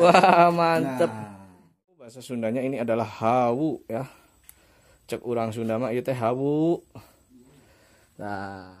Wah mantep. Nah. Bahasa Sundanya ini adalah hawu ya. Cek orang Sunda mah itu hawu. Nah.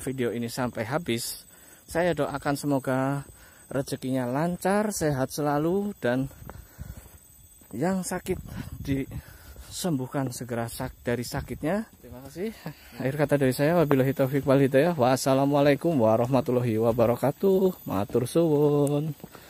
video ini sampai habis. Saya doakan semoga rezekinya lancar, sehat selalu, dan yang sakit disembuhkan segera sak dari sakitnya. Terima kasih. Akhir kata dari saya, wabillahi taufiq wal hidayah. Wassalamualaikum warahmatullahi wabarakatuh. Matur suwun.